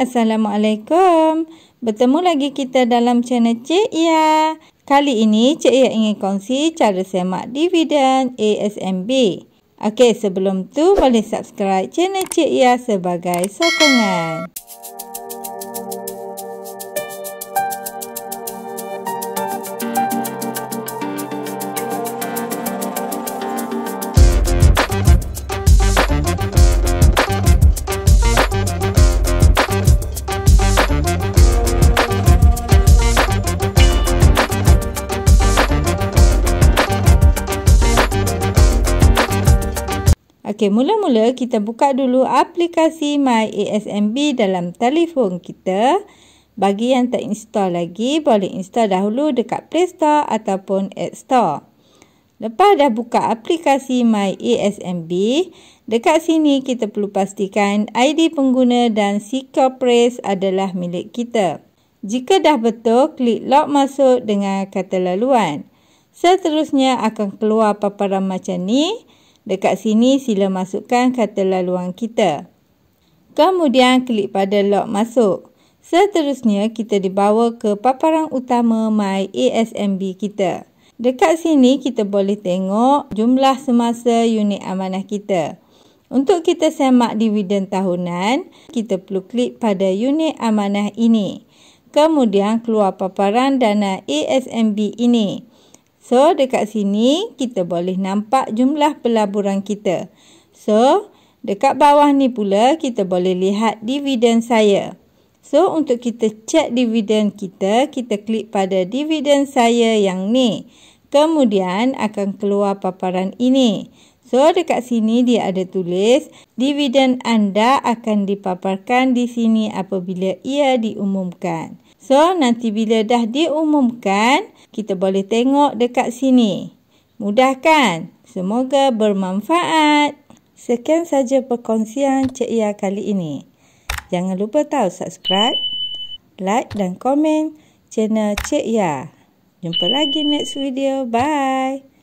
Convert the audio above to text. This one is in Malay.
Assalamualaikum. Bertemu lagi kita dalam channel Cik Ia. Kali ini Cik Ia ingin kongsi cara semak dividen ASMB. Okey, sebelum tu boleh subscribe channel Cik Ia sebagai sokongan. Okey, mula-mula kita buka dulu aplikasi My ASMB dalam telefon kita. Bagi yang tak install lagi, boleh install dahulu dekat Play Store ataupun App Store. Lepas dah buka aplikasi My ASMB, dekat sini kita perlu pastikan ID pengguna dan Secopress adalah milik kita. Jika dah betul, klik log masuk dengan kata laluan. Seterusnya akan keluar paparan macam ni. Dekat sini sila masukkan kata laluan kita. Kemudian klik pada log masuk. Seterusnya kita dibawa ke paparan utama My ASMB kita. Dekat sini kita boleh tengok jumlah semasa unit amanah kita. Untuk kita semak dividen tahunan, kita perlu klik pada unit amanah ini. Kemudian keluar paparan dana ASMB ini. So dekat sini kita boleh nampak jumlah pelaburan kita. So dekat bawah ni pula kita boleh lihat dividen saya. So untuk kita check dividen kita, kita klik pada dividen saya yang ni. Kemudian akan keluar paparan ini. So dekat sini dia ada tulis dividen anda akan dipaparkan di sini apabila ia diumumkan. So nanti bila dah diumumkan kita boleh tengok dekat sini. Mudah kan? Semoga bermanfaat. Sekian saja perkongsian Cik Ia kali ini. Jangan lupa tahu subscribe, like dan komen channel Cik Ia. Jumpa lagi next video. Bye.